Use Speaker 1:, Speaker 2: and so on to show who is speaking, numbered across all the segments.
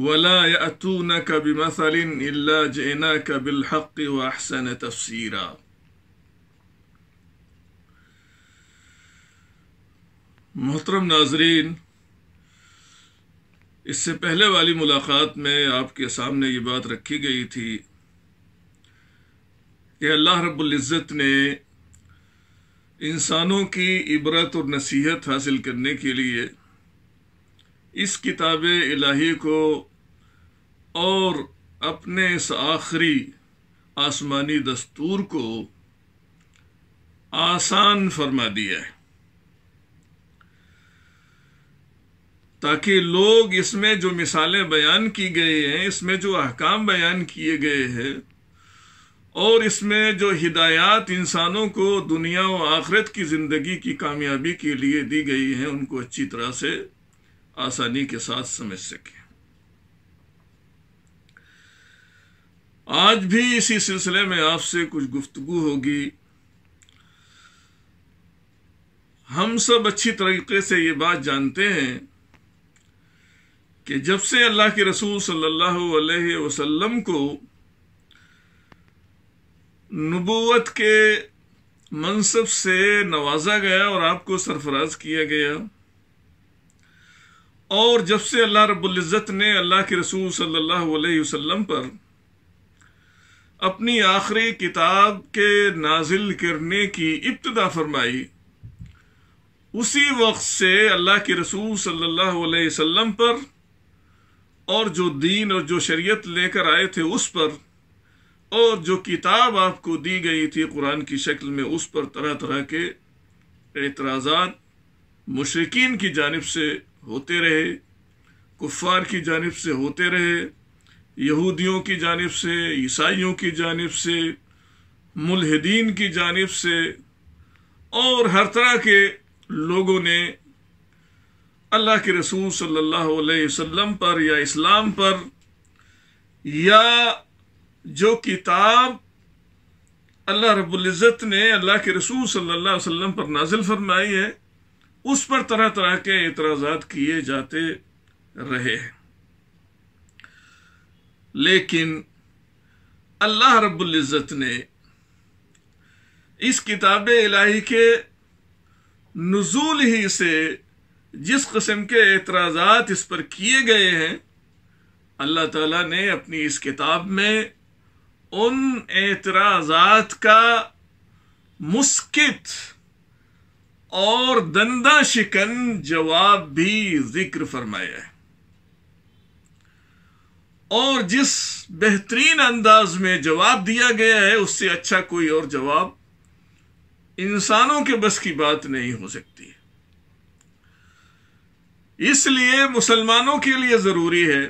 Speaker 1: वला यतून बिमसलिन इल्ला जना कबिल हक व अहसन तफसीरा मोहतरम नाजरीन इससे पहले वाली मुलाकात में आपके सामने ये बात रखी गई थी कि अल्लाह रब्ज़त ने इंसानों की इबरत और नसीहत हासिल करने के लिए इस किताब इलाही को और अपने इस आखिरी आसमानी दस्तूर को आसान फरमा दिया है ताकि लोग इसमें जो मिसालें बयान की गई हैं इसमें जो अहकाम बयान किए गए हैं और इसमें जो हिदायत इंसानों को दुनिया व आखरत की ज़िंदगी की कामयाबी के लिए दी गई हैं उनको अच्छी तरह से आसानी के साथ समझ सके आज भी इसी सिलसिले में आपसे कुछ गुफ्तगु होगी हम सब अच्छी तरीके से ये बात जानते हैं कि जब से अल्लाह के रसूल सल्लल्लाहु अलैहि वसल्लम को नबूवत के मनसब से नवाजा गया और आपको सरफराज किया गया और जब से अल्लाह रबुल्ज़त ने अल्लाह के रसूल सल्लल्लाहु अलैहि वसल्लम पर अपनी आखिरी किताब के नाजिल करने की इब्तदा फरमाई उसी वक्त से अल्लाह के रसूल सल्लल्लाहु अलैहि वसल्लम पर और जो दीन और जो शरीयत लेकर आए थे उस पर और जो किताब आपको दी गई थी कुरान की शक्ल में उस पर तरह तरह के एतराज़ा मशरकिन की जानब से होते रहे कुफार की जानब से होते रहे यहूदियों की जानब से ईसाइयों की जानब से मुलहदीन की जानब से और हर तरह के लोगों ने अल्लाह के रसूल सल्लल्लाहु अलैहि वसल्लम पर या इस्लाम पर या जो किताब अल्लाह रब्ज़त ने अल्लाह के रसूल सल्लल्लाहु अलैहि वसल्लम पर नाजिल फरमाई है उस पर तरह तरह के एतराजात किए जाते रहे लेकिन अल्लाह रबुल्ज़त ने इस किताब इलाही के नज़ूल ही से जिस कस्म के एतराज़ात इस पर किए गए हैं अल्लाह ताला ने अपनी इस किताब में उन एतराज़ात का मुस्कित और दंदा शिकन जवाब भी जिक्र फरमाया है और जिस बेहतरीन अंदाज में जवाब दिया गया है उससे अच्छा कोई और जवाब इंसानों के बस की बात नहीं हो सकती इसलिए मुसलमानों के लिए ज़रूरी है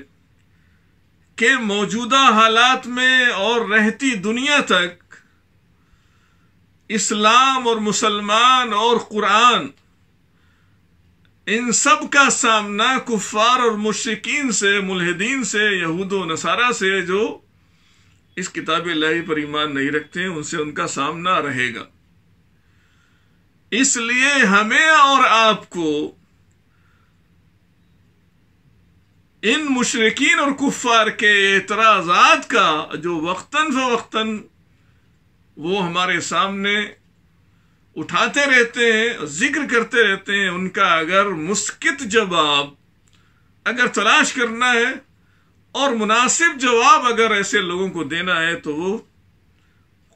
Speaker 1: कि मौजूदा हालात में और रहती दुनिया तक इस्लाम और मुसलमान और कुरान इन सब का सामना कुफार और मुश्किन से मुलहदीन से यहूद नसारा से जो इस किताब लही पर ईमान नहीं रखते हैं उनसे उनका सामना रहेगा इसलिए हमें और आपको इन मुशरकिन और कुफार के एतराजात का जो वक्ता फवक्ता वो हमारे सामने उठाते रहते हैं जिक्र करते रहते हैं उनका अगर मुस्कित जवाब अगर तलाश करना है और मुनासिब जवाब अगर ऐसे लोगों को देना है तो वो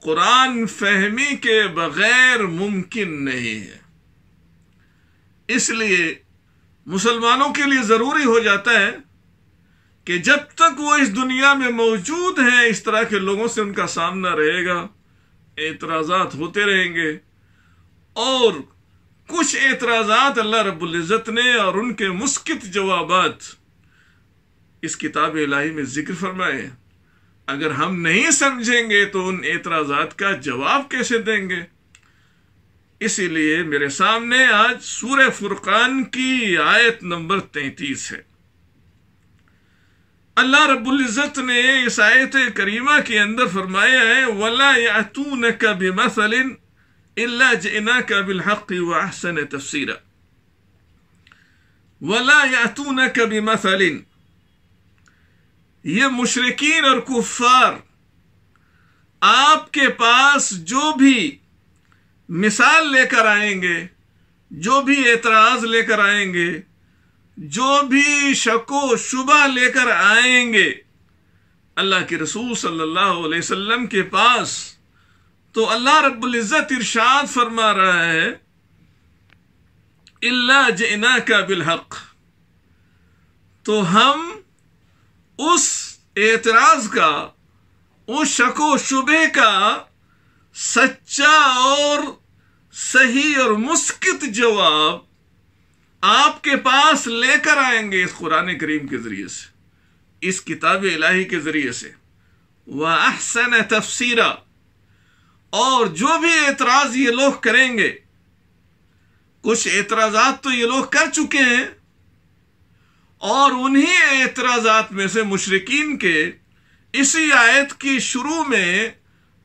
Speaker 1: कुरान फहमी के बगैर मुमकिन नहीं है इसलिए मुसलमानों के लिए ज़रूरी हो जाता है कि जब तक वो इस दुनिया में मौजूद हैं इस तरह के लोगों से उनका सामना रहेगा एतराज़ात होते रहेंगे और कुछ एतराज़ात अल्लाह रब्ज़त ने और उनके मुस्कित जवाब इस किताब इलाही में जिक्र फरमाए अगर हम नहीं समझेंगे तो उन एतराज़ात का जवाब कैसे देंगे इसीलिए मेरे सामने आज सूर्य फुरकान की आयत नंबर तैतीस है अल्लाह रबुल्ज़त ने इस आयत करीमा के अंदर फरमाया है वला यातून का बेमसलिन अल्ला जना का बिलहक वसन तफसरा वला यातून का बेमसलिन ये मुशरकिन और कुफार आपके पास जो भी मिसाल लेकर आएंगे जो भी एतराज़ लेकर आएंगे जो भी शको शुबा लेकर आएंगे अल्लाह के रसूल सल्लल्लाहु अलैहि वसल्लम के पास तो अल्लाह रब्बुल इज़्ज़त इरशाद फरमा रहा है इल्ला जना का बिलहक तो हम उस एतराज का उस शको शुबे का सच्चा और सही और मुस्कित जवाब आपके पास लेकर आएंगे इस कुरान करीम के ज़रिए से इस किताब इलाही के ज़रिए से वह अहसन तफसीरा और जो भी एतराज़ ये लोग करेंगे कुछ एतराज़ात तो ये लोग कर चुके हैं और उन्हीं एतराज़ात में से मुशरकिन के इसी आयत की शुरू में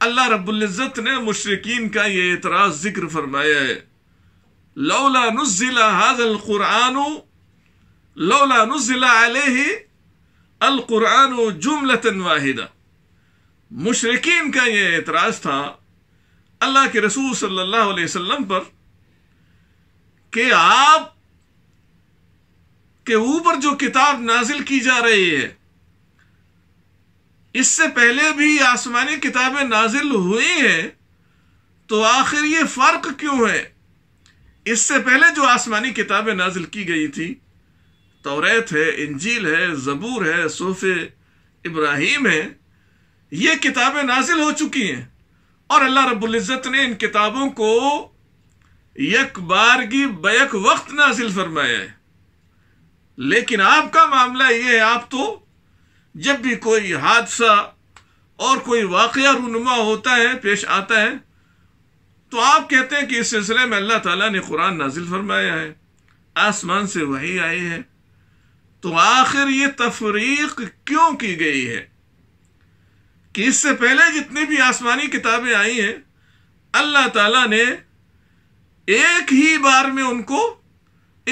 Speaker 1: अल्लाह रबुल्जत ने मुशरकिन का ये एतराज़ जिक्र फरमाया है लौला नुजिला हाजल कुरान लौला नुजिला अलह अल कुरान जुमलतन वाहिदा मुशरकिन का यह एतराज़ था अल्लाह के रसूल सल्लल्लाहु अलैहि वसल्लम पर कि आप के ऊपर जो किताब नाजिल की जा रही है इससे पहले भी आसमानी किताबें नाजिल हुई हैं तो आखिर ये फर्क क्यों है इससे पहले जो आसमानी किताबें नाजिल की गई थी तौरेत है इंजील है जबूर है सोफे इब्राहिम है ये किताबें नाजिल हो चुकी हैं और अल्लाह रबुल्जत ने इन किताबों को यक बारगी बैक वक्त नाजिल फरमाया है लेकिन आपका मामला ये है आप तो जब भी कोई हादसा और कोई वाक़ रूनुमा होता है पेश आता है तो आप कहते हैं कि इस सिलसिले में अल्लाह ताला ने कुरान नाजिल फरमाया है आसमान से वही आई है तो आखिर ये तफरीक क्यों की गई है कि इससे पहले जितनी भी आसमानी किताबें आई हैं अल्लाह ताला ने एक ही बार में उनको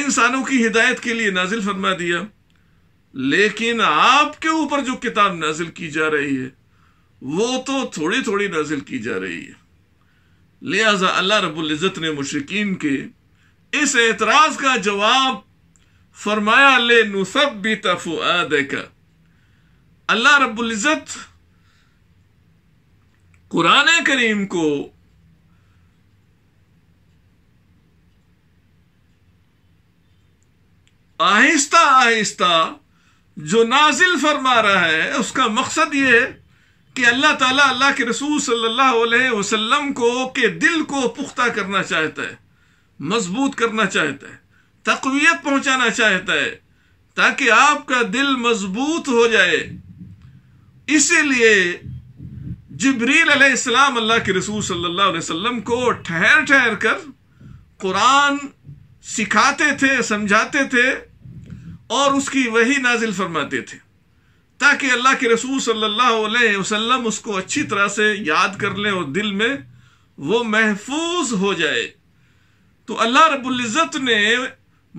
Speaker 1: इंसानों की हिदायत के लिए नाजिल फरमा दिया लेकिन आपके ऊपर जो किताब नाजिल की जा रही है वो तो थोड़ी थोड़ी नाजिल की जा रही है लिहाजा अल्लाह रबुल्ज़त ने मशरकिन के इस एतराज़ का जवाब फरमाया ले नुसबित फुआद का अल्लाह रबुल्ज़त कुरान करीम को आहिस्ता आहिस्ता जो नाजिल फरमा रहा है उसका मकसद ये है कि अल्लाह ताला अल्लाह के रसूल सल्लल्लाहु अलैहि वसल्लम को के दिल को पुख्ता करना चाहता है मजबूत करना चाहता है तकवीत पहुंचाना चाहता है ताकि आपका दिल मजबूत हो जाए इसीलिए जबरील अलैहिस्सलाम अल्लाह के रसूल सल्लल्लाहु अलैहि वसल्लम को ठहर ठहर कर कुरान सिखाते थे समझाते थे और उसकी वही नाजिल फरमाते थे ताकि अल्लाह के रसूल सल्लल्लाहु अलैहि वसल्लम उसको अच्छी तरह से याद कर लें और दिल में वो महफूज हो जाए तो अल्लाह रबुल्ज़त ने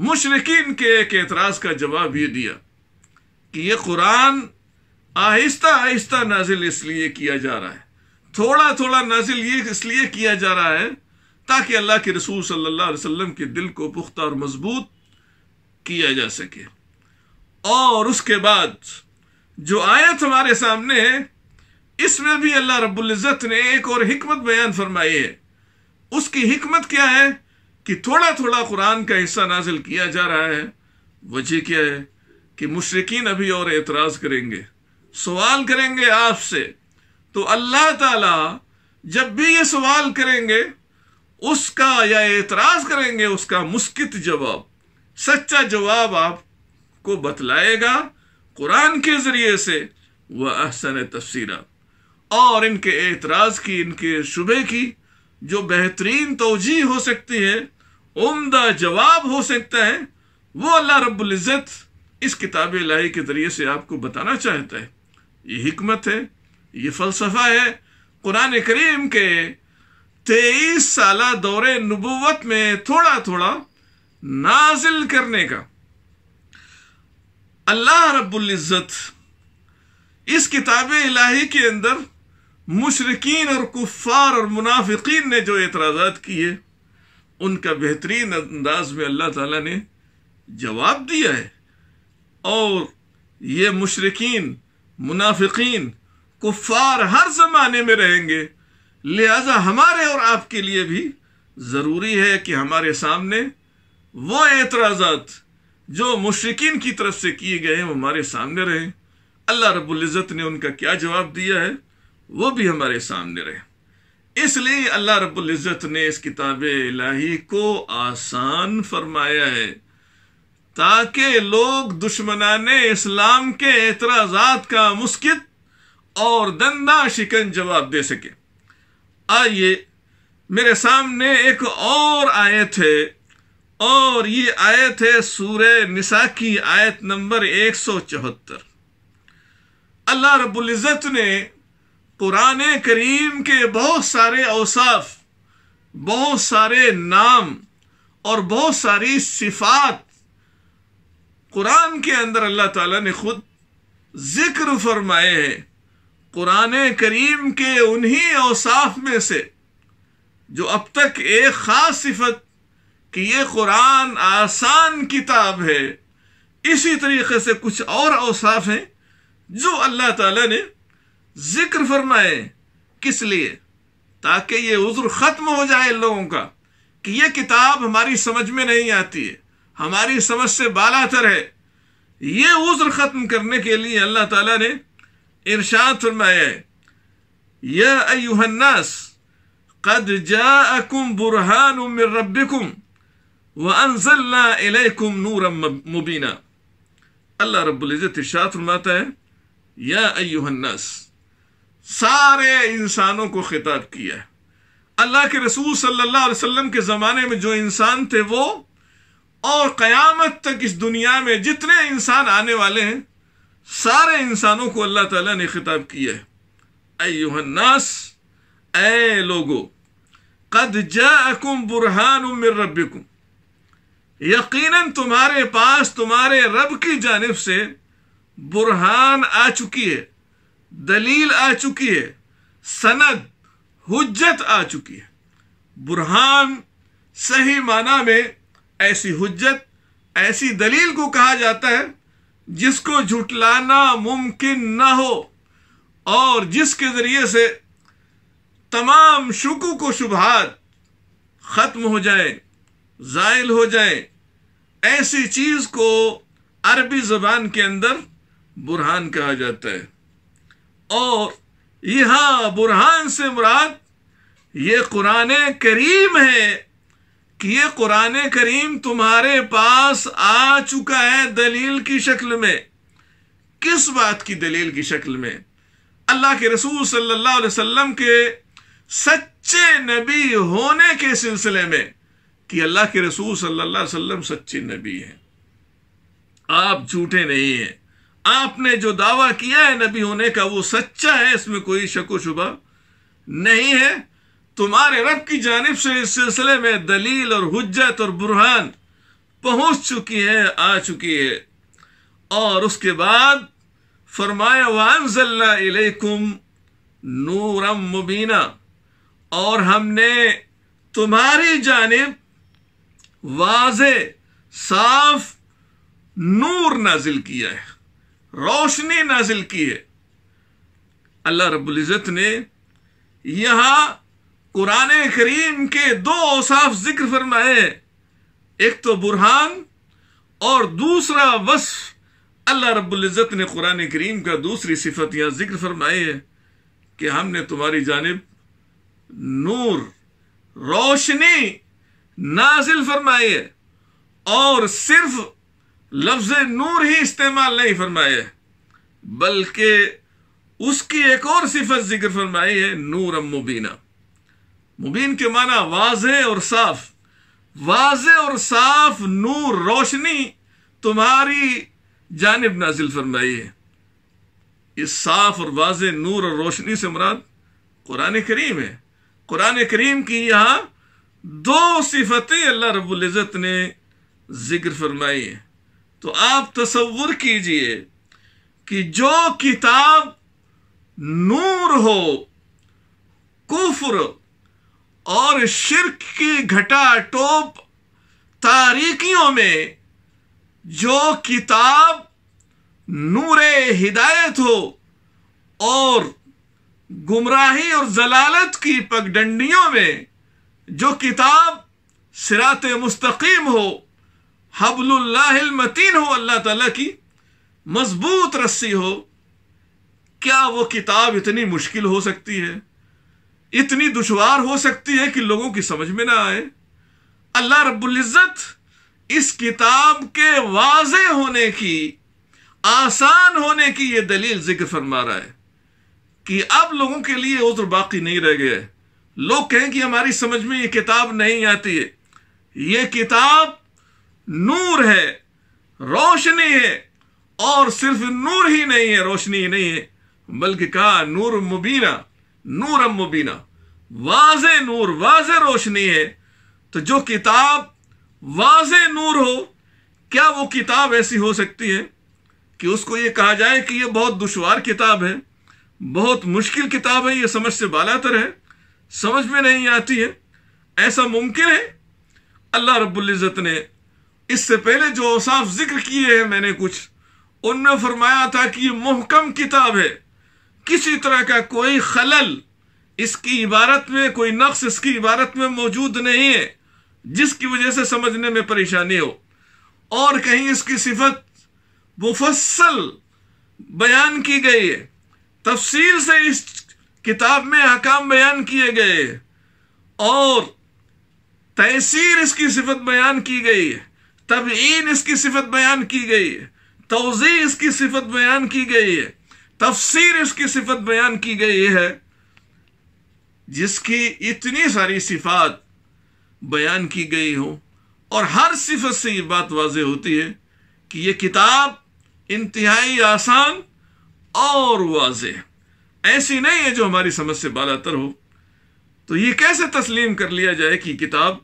Speaker 1: मुशरकिन के एक एतराज़ का जवाब ये दिया कि ये कुरान आहिस्ता आहिस्ता नाजिल इसलिए किया जा रहा है थोड़ा थोड़ा नाजिल ये इसलिए किया जा रहा है ताकि अल्लाह के रसूल सल्लल्लाहु अलैहि वसल्लम के दिल को पुख्ता और मजबूत किया जा सके और उसके बाद जो आयत हमारे सामने है इसमें भी अल्लाह रबुल्जत ने एक और हमत बयान फरमाई है उसकी हमत क्या है कि थोड़ा थोड़ा कुरान का हिस्सा नाजिल किया जा रहा है वजह क्या है कि मुशरकिन अभी और एतराज़ करेंगे सवाल करेंगे आपसे तो अल्लाह ताला जब भी ये सवाल करेंगे उसका या एतराज़ करेंगे उसका मुस्कित जवाब सच्चा जवाब आपको बतलाएगा कुरान के ज़रिए से वह अहसन तफसीरा और इनके एतराज़ की इनके शुबे की जो बेहतरीन तोजी हो सकती है उमदा जवाब हो सकता है वो अल्लाह रबुल्जत इस किताब लाही के ज़रिए से आपको बताना चाहता है ये हमत है ये फ़लसफ़ा है कुरान करीम के तेईस साल दौरे नबूवत में थोड़ा थोड़ा नाजिल करने का अल्लाह रबुल्ज़त इस किताब इलाही के अंदर मुशरकिन और कुफ़ार और मुनाफिकीन ने जो एतराज़ किए उनका बेहतरीन अंदाज में अल्लाह ताला ने जवाब दिया है और ये मुशरकिन मुनाफिकीन कुफ़ार हर ज़माने में रहेंगे लिहाजा हमारे और आपके लिए भी ज़रूरी है कि हमारे सामने वो एतराज जो मुश्किन की तरफ से किए गए हैं वो हमारे सामने रहे अल्लाह रबुल्ज़त ने उनका क्या जवाब दिया है वो भी हमारे सामने रहे इसलिए अल्लाह रबुल्ज़त ने इस किताब इलाही को आसान फरमाया है ताकि लोग दुश्मनान इस्लाम के एतराज़ात का मुस्कित और दंदा शिकन जवाब दे सके आइए मेरे सामने एक और आयत है और ये आयत है सूर निसा की आयत नंबर एक सौ चौहत्तर अल्लाह रबुल्ज़त ने कुरान करीम के बहुत सारे अवसाफ बहुत सारे नाम और बहुत सारी सिफात कुरान के अंदर अल्लाह ताला ने खुद जिक्र फरमाए हैं कुरान करीम के उन्हीं अवसाफ में से जो अब तक एक ख़ास सिफत कि ये कुरान आसान किताब है इसी तरीके से कुछ और अवसाफ हैं जो अल्लाह ताला ने जिक्र फरमाए किस लिए ताकि ये उज्र ख़त्म हो जाए लोगों का कि यह किताब हमारी समझ में नहीं आती है हमारी समझ से बालातर है ये उज्र ख़त्म करने के लिए अल्लाह ताला ने इरशाद फरमाया है यह अयुहन्नास कद जाकुम बुरहान मिर रब्बिकुम वनजल्लाकुम नूर मुबीना अल्लाह रब्ज़त इर्शाद फरमाता है या अयुहन्नास सारे इंसानों को खिताब किया है अल्लाह के रसूल सल्लल्लाहु अलैहि वसल्लम के ज़माने में जो इंसान थे वो और क़यामत तक इस दुनिया में जितने इंसान आने वाले हैं सारे इंसानों को अल्लाह ताला ने खिताब किया है अयुहन्नास ए लोगो कद जाकुम बुरहानुम मिर रब्बिकुम यकीनन तुम्हारे पास तुम्हारे रब की जानब से बुरहान आ चुकी है दलील आ चुकी है सनद हजत आ चुकी है बुरहान सही माना में ऐसी हजत ऐसी दलील को कहा जाता है जिसको झुटलाना मुमकिन ना हो और जिसके ज़रिए से तमाम शुकु को शुभात ख़त्म हो जाए जायल हो जाए ऐसी चीज को अरबी जबान के अंदर बुरहान कहा जाता है और यहां बुरहान से मुराद ये कुरान करीम है कि ये कुरान करीम तुम्हारे पास आ चुका है दलील की शक्ल में किस बात की दलील की शक्ल में अल्लाह के रसूल सल्लल्लाहु अलैहि वसल्लम के सच्चे नबी होने के सिलसिले में कि अल्लाह के रसूल सल्लल्लाहु अलैहि वसल्लम सच्चे नबी हैं आप झूठे नहीं हैं आपने जो दावा किया है नबी होने का वो सच्चा है इसमें कोई शको शुबा नहीं है तुम्हारे रब की जानब से इस सिलसिले में दलील और हजत और बुरहान पहुंच चुकी है आ चुकी है और उसके बाद फरमाया वानजल्लाकुम नूरम मुबीना और हमने तुम्हारी जानब वाज साफ नूर नाजिल किया है रोशनी नाजिल की है अल्लाह रबुल्ज़त ने यहां कुरान करीम के दो औसाफ जिक्र फरमाए एक तो बुरहान और दूसरा वस्फ अल्लाह रबुल्जत ने कुरान करीम का दूसरी सिफत यहां जिक्र फरमाई है कि हमने तुम्हारी जानब नूर रोशनी नाजिल फरमाइए और सिर्फ लफ्ज नूर ही इस्तेमाल नहीं फरमाए बल्कि उसकी एक और सिफत जिक्र फरमाई है नूर मुबीना मुबीन के माना वाज और साफ वाज और साफ नूर रोशनी तुम्हारी जानब नाजिल फरमाई है इस साफ और वाज नूर और रोशनी से मुराद कुरान करीम है कुरान करीम की यहां दो सिफतें अल्लाह रबुल्ज़त ने जिक्र फरमाई है तो आप तस्वुर कीजिए कि जो किताब नूर हो कुफर और शिरक की घटा टोप तारीखियों में जो किताब नूर हिदायत हो और गुमराही और जलालत की पगडंडियों में जो किताब सिरात मुस्तकीम हो हबल्लामतीन हो अल्लाह ताला की मजबूत रस्सी हो क्या वो किताब इतनी मुश्किल हो सकती है इतनी दुशवार हो सकती है कि लोगों की समझ में ना आए अल्लाह रबुल्ज़त इस किताब के वाज होने की आसान होने की यह दलील जिक्र फरमा रहा है कि अब लोगों के लिए उज्र बाकी नहीं रह गया है लोग कहें कि हमारी समझ में ये किताब नहीं आती है ये किताब नूर है रोशनी है और सिर्फ नूर ही नहीं है रोशनी ही नहीं है बल्कि कहा नूर मुबीना नूर मुबीना वाज नूर वाज रोशनी है तो जो किताब वाज नूर हो क्या वो किताब ऐसी हो सकती है कि उसको ये कहा जाए कि ये बहुत दुशवार किताब है बहुत मुश्किल किताब है ये समझ से बालातर है समझ में नहीं आती है ऐसा मुमकिन है अल्लाह रबुल्जत ने इससे पहले जो साफ जिक्र किए हैं मैंने कुछ उनमें फरमाया था कि ये मुहकम किताब है किसी तरह का कोई खलल इसकी इबारत में कोई नक्श इसकी इबारत में मौजूद नहीं है जिसकी वजह से समझने में परेशानी हो और कहीं इसकी सिफत मुफसल बयान की गई है तफसील से इस किताब में अकाम बयान किए गए और तहसीर इसकी सिफत बयान की गई है तबीन इसकी सिफत बयान की गई है तोज़ी इसकी सिफत बयान की गई है तफसीर इसकी सिफत बयान की गई है जिसकी इतनी सारी सिफात बयान की गई हो और हर सिफत से ये बात वाज होती है कि ये किताब इंतहाई आसान और वाज है ऐसी नहीं है जो हमारी समझ से बालातर हो तो ये कैसे तस्लीम कर लिया जाए कि किताब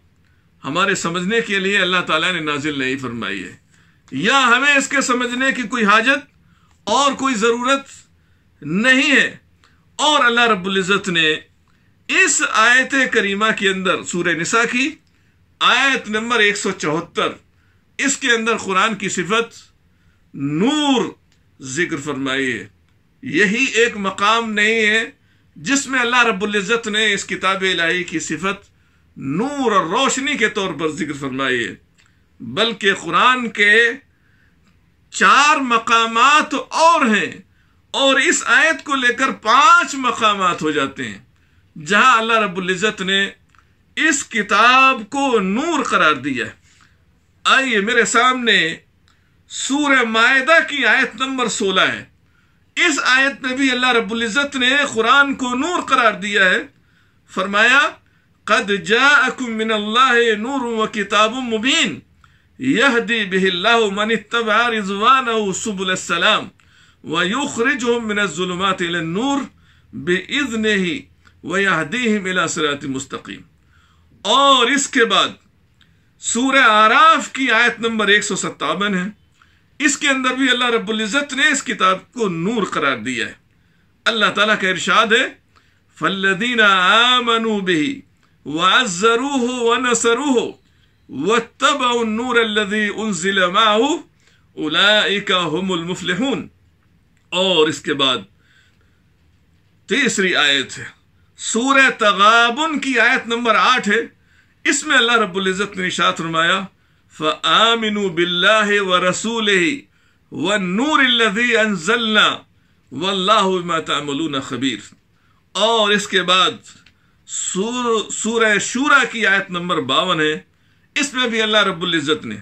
Speaker 1: हमारे समझने के लिए अल्लाह ताला ने नाजिल नहीं फरमाई है या हमें इसके समझने की कोई हाजत और कोई ज़रूरत नहीं है और अल्लाह रबुल्जत ने इस आयत करीमा के अंदर सूर्य निसा की आयत नंबर एक सौ चौहत्तर इसके अंदर कुरान की सिफत नूर जिक्र फरमाई है यही एक मकाम नहीं है जिसमें अल्लाह रब्ज़त ने इस किताब इलाही की सिफत नूर और रोशनी के तौर पर जिक्र फरमाई है बल्कि कुरान के चार मकाम और हैं और इस आयत को लेकर पांच मकाम हो जाते हैं जहां अल्लाह रब्ज़त ने इस किताब को नूर करार दिया आइए मेरे सामने सूर्य मायदा की आयत नंबर सोलह है इस आयत में भी अल्लाह रब्ज़त ने कुरान को नूर करार दिया है फरमाया कद जाकुमिन नूर व किताब मुबीन यह दी बिल्लामन तबारिजवान सुबुलसलाम व युखरिज मिनजुलमत नूर बेज़न ही व यहदी मिलासरात मुस्तकीम और इसके बाद सूर्य आराफ की आयत नंबर एक सौ सत्तावन है इसके अंदर भी अल्लाह रब्ज़त ने इस किताब को नूर करार दिया है अल्लाह ताला का इरशाद है फल्लदीन आमनु बिही वज़रू हो व नसरू हो व तब नूर अल्लदी उन ज़िलमाऊ उलाइका हमलमफलहून और इसके बाद तीसरी आयत है सूर तगाबुन की आयत नंबर आठ है इसमें अल्लाह रब्ज़त ने निशात फरमाया फ़ामिनु बिल्लाह व रसूल व नूर अनजल्ला वल्लामलून खबीर और इसके बाद सूर सूरह शूरा की आयत नंबर बावन है इसमें भी अल्लाह रब्ज़त ने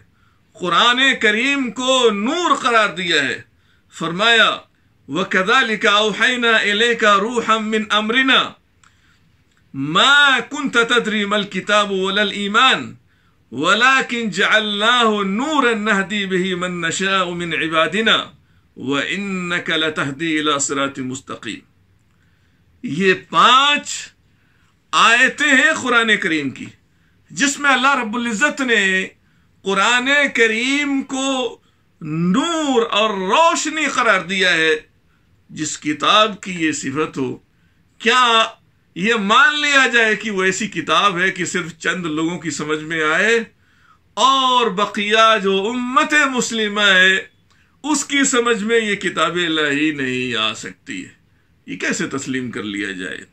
Speaker 1: कुरान करीम को नूर करार दिया है फरमाया व कदाली का ओहना एले का रूह मिन अमरिना मा कुन तदरी मल किताब वल ईमान ولكن جعلناه نورا نهدي به من نشاء من عبادنا وإنك لتهدي إلى صراط مستقيم ये पांच आयतें हैं कुरान करीम की जिसमें अल्लाह रब्ज़त ने कुरान करीम को नूर और रोशनी करार दिया है जिस किताब की ये सिफत हो क्या ये मान लिया जाए कि वो ऐसी किताब है कि सिर्फ चंद लोगों की समझ में आए और बकिया जो उम्मत मुस्लिम है उसकी समझ में ये किताब लाही नहीं आ सकती है ये कैसे तस्लीम कर लिया जाए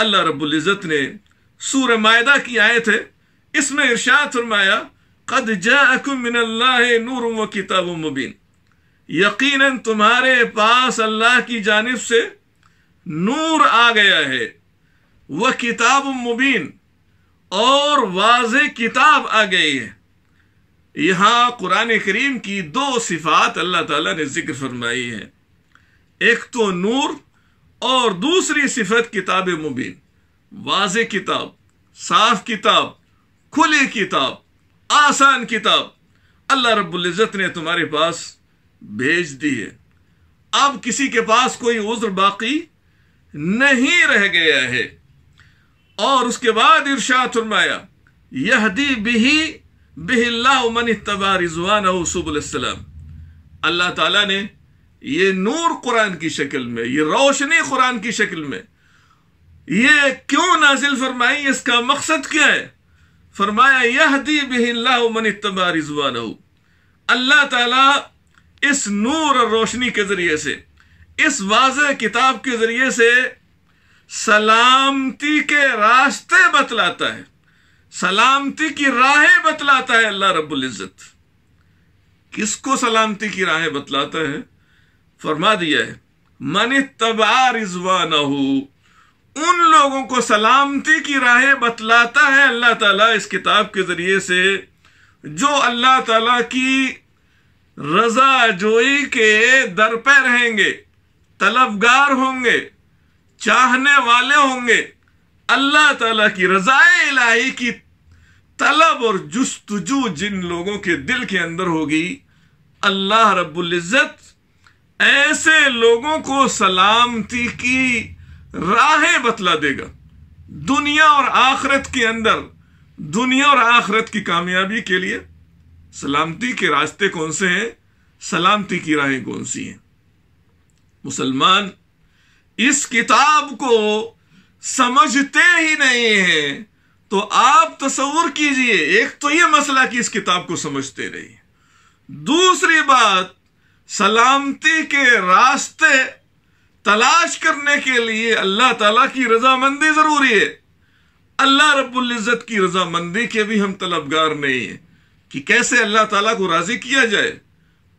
Speaker 1: अल्लाह इज़्ज़त ने सूर मायदा की आयत है इसमें इर्शाद फरमाया कद नूर व किताब मुबीन यकीनन तुम्हारे पास अल्लाह की जानब से नूर आ गया है वह किताब मुबीन और वाज किताब आ गई है यहाँ कुरान करीम की दो सिफात अल्लाह ताला ने जिक्र फरमाई है एक तो नूर और दूसरी सिफत किताब मुबीन वाज किताब साफ किताब खुली किताब आसान किताब अल्लाह रबुल्जत ने तुम्हारे पास भेज दी है अब किसी के पास कोई उज्र बाकी नहीं रह गया है और उसके बाद इर्शाद फरमाया यह दी बिही बिहिल्लामन तबा रिजवान सुबलम अल्लाह ताला ने ये नूर कुरान की शक्ल में ये रोशनी कुरान की शक्ल में ये क्यों नाजिल फरमाई इसका मकसद क्या है फरमाया यह दी बिहिल्लामन तबा रिजवान अल्लाह ताला इस नूर और रोशनी के जरिए से इस वाज किताब के जरिए से सलामती के रास्ते बतलाता है सलामती की राहें बतलाता है अल्लाह रब्बुल इज़्ज़त किसको सलामती की राहें बतलाता है फरमा दिया है मन तबा रिजवान उन लोगों को सलामती की राहें बतलाता है अल्लाह ताला इस किताब के ज़रिए से जो अल्लाह ताला की रजा जोई के दर पर रहेंगे तलबगार होंगे चाहने वाले होंगे अल्लाह ताला की रजाए इलाही की तलब और जुस्तजू जिन लोगों के दिल के अंदर होगी अल्लाह रबुल्जत ऐसे लोगों को सलामती की राहें बतला देगा दुनिया और आखरत के अंदर दुनिया और आखरत की कामयाबी के लिए सलामती के रास्ते कौन से हैं सलामती की राहें कौन सी हैं मुसलमान इस किताब को समझते ही नहीं है तो आप तस्वुर कीजिए एक तो यह मसला कि इस किताब को समझते नहीं दूसरी बात सलामती के रास्ते तलाश करने के लिए अल्लाह ताला की रजामंदी जरूरी है अल्लाह रब्बुल इज़्ज़त की रजामंदी के भी हम तलबगार नहीं है कि कैसे अल्लाह ताला को राजी किया जाए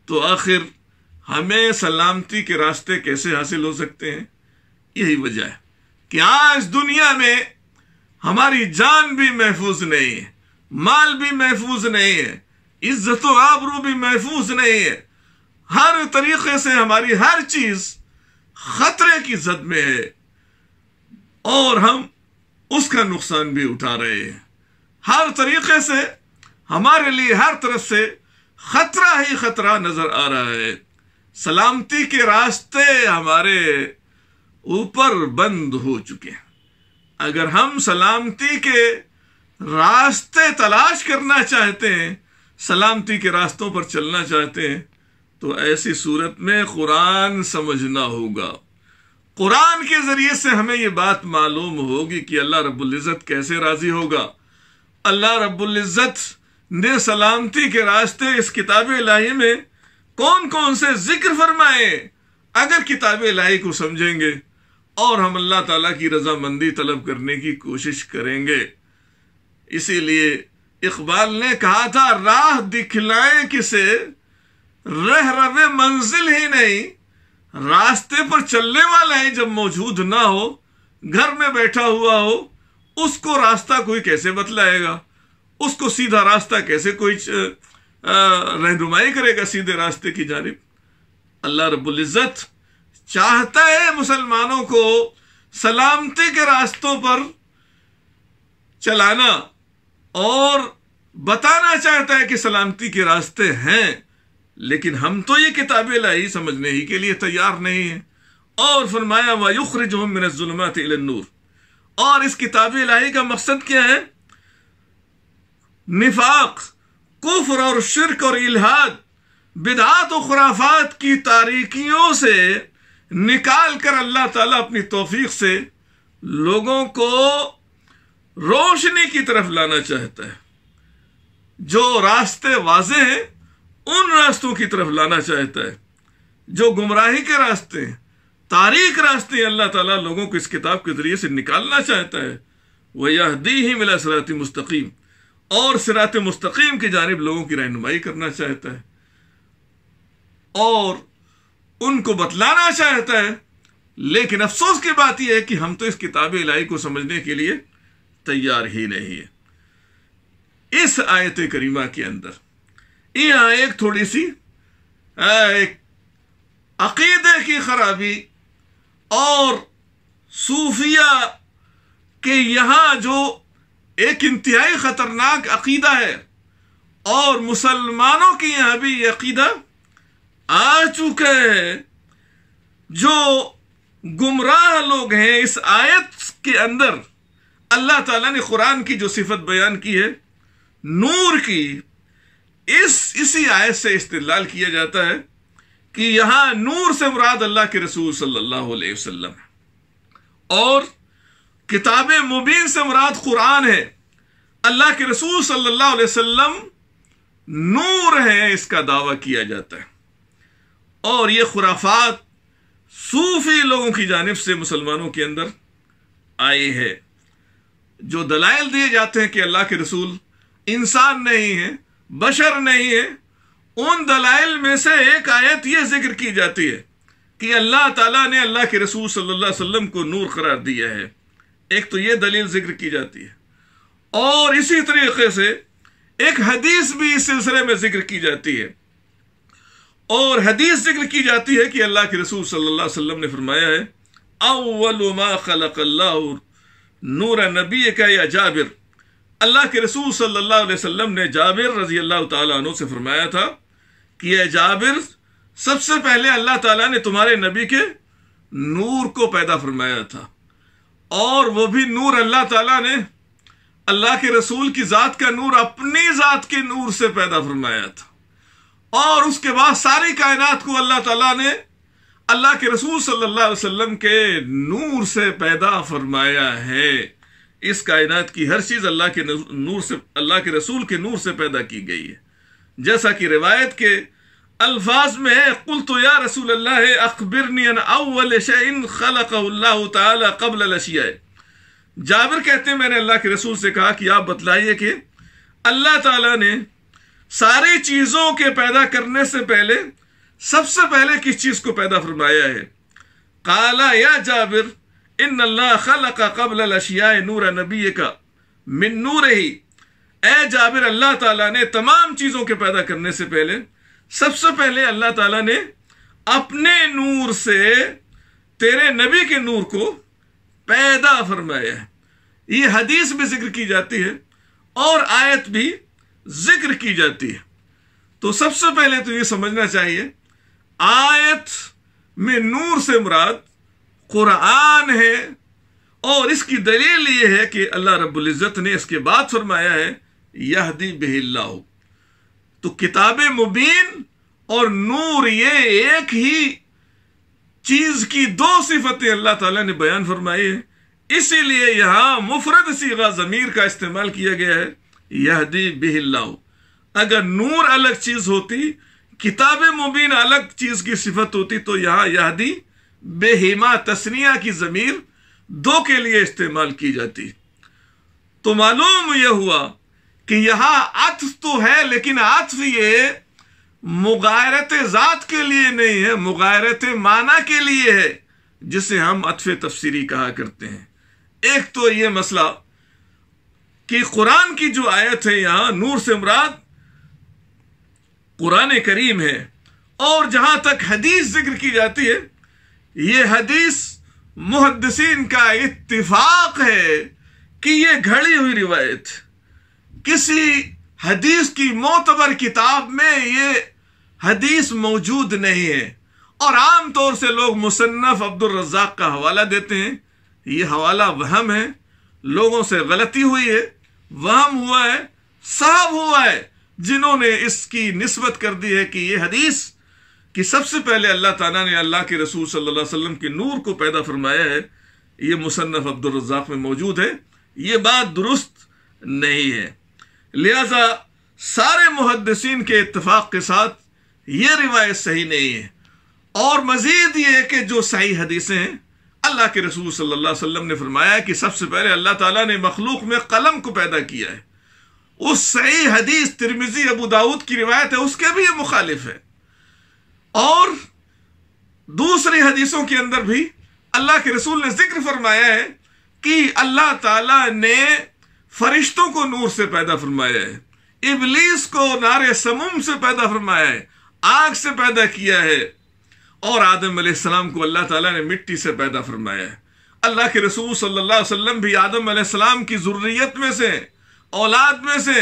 Speaker 1: तो आखिर हमें सलामती के रास्ते कैसे हासिल हो सकते हैं यही वजह है कि आज दुनिया में हमारी जान भी महफूज नहीं है माल भी महफूज नहीं है इज्जत आबरू भी महफूज नहीं है हर तरीके से हमारी हर चीज खतरे की जद में है और हम उसका नुकसान भी उठा रहे हैं हर तरीके से हमारे लिए हर तरफ से खतरा ही खतरा नजर आ रहा है सलामती के रास्ते हमारे ऊपर बंद हो चुके हैं अगर हम सलामती के रास्ते तलाश करना चाहते हैं सलामती के रास्तों पर चलना चाहते हैं तो ऐसी सूरत में कुरान समझना होगा कुरान के ज़रिए से हमें ये बात मालूम होगी कि अल्लाह रबुल्ज़त कैसे राज़ी होगा अल्लाह रबुल्ज़त ने सलामती के रास्ते इस किताब इलाही में कौन कौन से जिक्र फरमाए अगर किताब इलाही को समझेंगे और हम अल्लाह ताला की रजामंदी तलब करने की कोशिश करेंगे इसीलिए इकबाल ने कहा था राह दिखलाए किसे रह रवे मंजिल ही नहीं रास्ते पर चलने वाला ही जब मौजूद ना हो घर में बैठा हुआ हो उसको रास्ता कोई कैसे बतलाएगा उसको सीधा रास्ता कैसे कोई रहनुमाई करेगा सीधे रास्ते की जानब अल्लाह रबुल्ज़त चाहता है मुसलमानों को सलामती के रास्तों पर चलाना और बताना चाहता है कि सलामती के रास्ते हैं लेकिन हम तो ये किताबें लाई समझने ही के लिए तैयार नहीं है और फरमाया वायुखर जो हम मेरा जुलमत नूर और इस किताब लाही का मकसद क्या है निफाक कुफर और शिरक और इलाहाद बिदात और खुराफात की तारीखियों से निकाल कर अल्लाह ताला अपनी तोफीक से लोगों को रोशनी की तरफ लाना चाहता है जो रास्ते वाजे हैं उन रास्तों की तरफ लाना चाहता है जो गुमराही के रास्ते हैं तारीख रास्ते अल्लाह ताला लोगों को इस किताब के ज़रिए से निकालना चाहता है वह यह दी ही मिला सरात मुस्तकीम और सरात मुस्तकीम की जानब लोगों की रहनुमाई करना चाहता है और उनको बतलाना चाहता है लेकिन अफसोस की बात यह है कि हम तो इस किताब इलाही को समझने के लिए तैयार ही नहीं है इस आयत करीमा के अंदर यहां एक थोड़ी सी एक अकीदे की खराबी और सूफिया के यहाँ जो एक इंतहाई ख़तरनाक अकीदा है और मुसलमानों के यहाँ भी यह अकीदा आ चुके जो गुमराह लोग हैं इस आयत के अंदर अल्लाह ताला ने कुरान की जो सिफत बयान की है नूर की इस इसी आयत से इस्तेलाल किया जाता है कि यहां नूर से मुराद अल्लाह के रसूल सल्लल्लाहु अलैहि वसल्लम और किताब मुबीन से मुराद कुरान है अल्लाह के रसूल सल्लल्लाहु अलैहि वसल्लम नूर है इसका दावा किया जाता है और ये खुराफात सूफी लोगों की जानब से मुसलमानों के अंदर आई है जो दलाइल दिए जाते हैं कि अल्लाह के रसूल इंसान नहीं है बशर नहीं है उन दलाइल में से एक आयत यह जिक्र की जाती है कि अल्लाह ताला ने अल्लाह के रसूल सल्लल्लाहु अलैहि वसल्लम को नूर करार दिया है एक तो ये दलील जिक्र की जाती है और इसी तरीके से एक हदीस भी इस सिलसिले में जिक्र की जाती है और हदीस जिक्र की जाती है कि अल्लाह के रसूल सल्लल्लाहु अलैहि वसल्लम ने फरमाया है अव्वलमा खलकल्ला नूर नबी का या जाबिर अल्लाह के रसूल सल्लल्लाहु अलैहि वसल्लम ने जाबिर रजी अल्लाह तु से फरमाया था कि यह जाबिर सबसे पहले अल्लाह ताला ने तुम्हारे नबी के नूर को पैदा फरमाया था और वह भी नूर अल्लाह ताला ने अल्लाह के रसूल की ज़ात का नूर अपनी ज़ात के नूर से पैदा फरमाया था और उसके बाद सारी कायनात को अल्लाह ताला ने अल्लाह के रसूल सल्लल्लाहु अलैहि वसल्लम के नूर से पैदा फरमाया है इस कायनात की हर चीज़ अल्लाह के नूर से अल्लाह के रसूल के नूर से पैदा की गई है जैसा कि रिवायत के अल्फाज में है कुल तो या रसूल अल्लाह अकबिर अव्वल शन खल तबल लशिया जाबिर कहते हैं मैंने अल्लाह के रसूल से कहा कि आप बतलाइए कि अल्लाह ताला ने सारी चीजों के पैदा करने से पहले सबसे पहले किस चीज को पैदा फरमाया है काला या जाबिर इन अल्लाह खल का कबल अशिया नूर नबी का मिन नूर ही ए जाबिर अल्लाह तला ने तमाम चीजों के पैदा करने से पहले सबसे पहले अल्लाह तला ने अपने नूर से तेरे नबी के नूर को पैदा फरमाया है ये हदीस में जिक्र की जाती है और आयत भी जिक्र की जाती है तो सबसे पहले तो ये समझना चाहिए आयत में नूर से मुराद कुरान है और इसकी दलील ये है कि अल्लाह रब्बुल इज़्ज़त ने इसके बाद फरमाया है यहदी बेहिल्ला तो किताब मुबीन और नूर ये एक ही चीज की दो सिफतें अल्लाह ताला ने बयान फरमाई है इसीलिए यहां मुफरत सीगा जमीर का इस्तेमाल किया गया है दी बिहिल्लाऊ अगर नूर अलग चीज होती किताब मुबीन अलग चीज की सिफत होती तो यहां यहदी बेहिमा तस्निया की जमीर दो के लिए इस्तेमाल की जाती तो मालूम यह हुआ कि यहां अथ तो है लेकिन अथ ये मुगारत ज़ात के लिए नहीं है मुगारत माना के लिए है जिसे हम अथफ तफसीरी कहा करते हैं एक तो ये मसला कि कुरान की जो आयत है यहां नूर से मुराद कुरान करीम है और जहां तक हदीस जिक्र की जाती है ये हदीस मुहदसिन का इतफ़ाक है कि ये घड़ी हुई रिवायत किसी हदीस की मोतबर किताब में ये हदीस मौजूद नहीं है और आम तौर से लोग मुसन्फ़ अब्दुल रज़ाक का हवाला देते हैं ये हवाला वहम है लोगों से गलती हुई है वहम हुआ है साहब हुआ है जिन्होंने इसकी नस्बत कर दी है कि यह हदीस कि सबसे पहले अल्लाह ताला ने अल्लाह के रसूल सल्लल्लाहु अलैहि वसल्लम के नूर को पैदा फरमाया है यह मुसन्फ़ रजाक में मौजूद है यह बात दुरुस्त नहीं है लिहाजा सारे मुहदसिन के इतफाक़ के साथ ये रिवायत सही नहीं है और मज़ीद ये है कि जो सही हदीसें हैं अल्लाह के रसूल सल्लल्लाहु अलैहि वसल्लम ने फरमाया कि सबसे पहले अल्लाह ताला ने मखलूक में कलम को पैदा किया है उस सही हदीस तिरमिजी अबू दाऊद की रिवायत है उसके भी ये मुखालिफ है और दूसरी हदीसों के अंदर भी अल्लाह के रसूल ने जिक्र फरमाया है कि अल्लाह ताला ने फरिश्तों को नूर से पैदा फरमाया है इबलीस को नारे समूम से पैदा फरमाया है आग से पैदा किया है और आदम आसमाम को अल्लाह ताला ने मिट्टी से पैदा फरमाया है अल्लाह के रसूल सल्लल्लाहु अलैहि वसल्लम भी आदम आसमाम की जरूरीत में से औलाद में से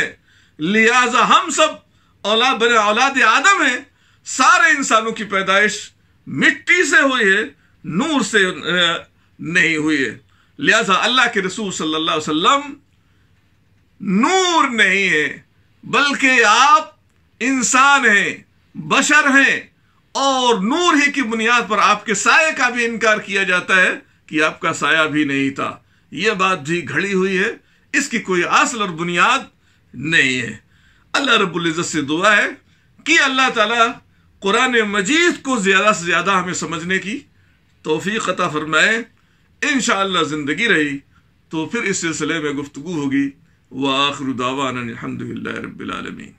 Speaker 1: लिहाजा हम सब औलाद बने औलाद आदम है सारे इंसानों की पैदाइश मिट्टी से हुई है नूर से नहीं हुई है लिहाजा अल्लाह के रसूल सल्लल्लाहु अलैहि वसल्लम नूर नहीं है बल्कि आप इंसान हैं बशर हैं और नूर ही की बुनियाद पर आपके साय का भी इनकार किया जाता है कि आपका साया भी नहीं था यह बात भी घड़ी हुई है इसकी कोई असल और बुनियाद नहीं है अल्लाह रबुल्ज़त से दुआ है कि अल्लाह ताला कुरान मजीद को ज़्यादा से ज़्यादा हमें समझने की तोफ़ी ख़ता फरमाए इन ज़िंदगी रही तो फिर इस सिलसिले में गुफ्तु होगी व आखरुदावान अलहमदिल्ला रबालमीन